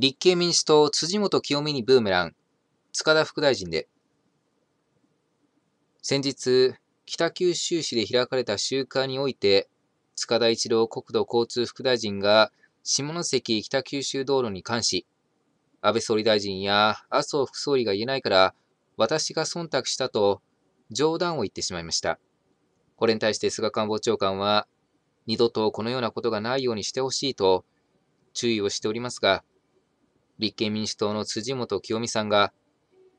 立憲民主党辻元清美にブーメラン、塚田副大臣で、先日、北九州市で開かれた集会において、塚田一郎国土交通副大臣が下関北九州道路に関し、安倍総理大臣や麻生副総理が言えないから私が忖度したと冗談を言ってしまいました。これに対して菅官房長官は二度とこのようなことがないようにしてほしいと注意をしておりますが、立憲民主党の辻元清美さんが、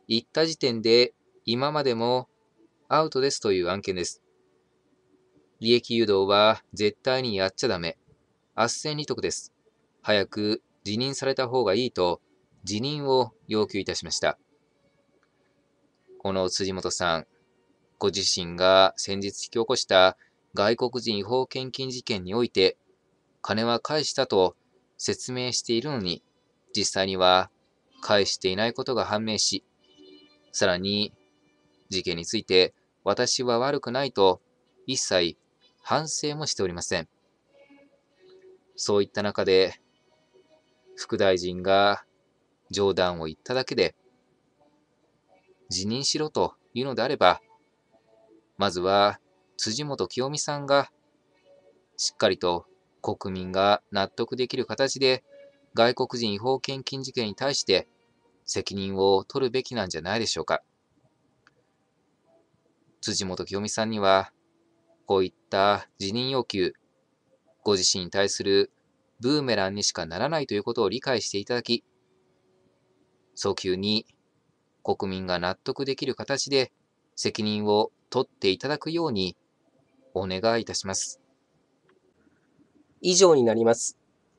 行った時点で今までもアウトですという案件です。利益誘導は絶対にやっちゃダメ。圧旋利得です。早く辞任された方がいいと辞任を要求いたしました。この辻元さん、ご自身が先日引き起こした外国人違法献金事件において、金は返したと説明しているのに、実際には返していないことが判明し、さらに事件について私は悪くないと一切反省もしておりません。そういった中で、副大臣が冗談を言っただけで、辞任しろというのであれば、まずは辻元清美さんがしっかりと国民が納得できる形で外国人違法献金事件に対して責任を取るべきなんじゃないでしょうか。辻元清美さんには、こういった辞任要求、ご自身に対するブーメランにしかならないということを理解していただき、早急に国民が納得できる形で責任を取っていただくようにお願いいたします。以上になります。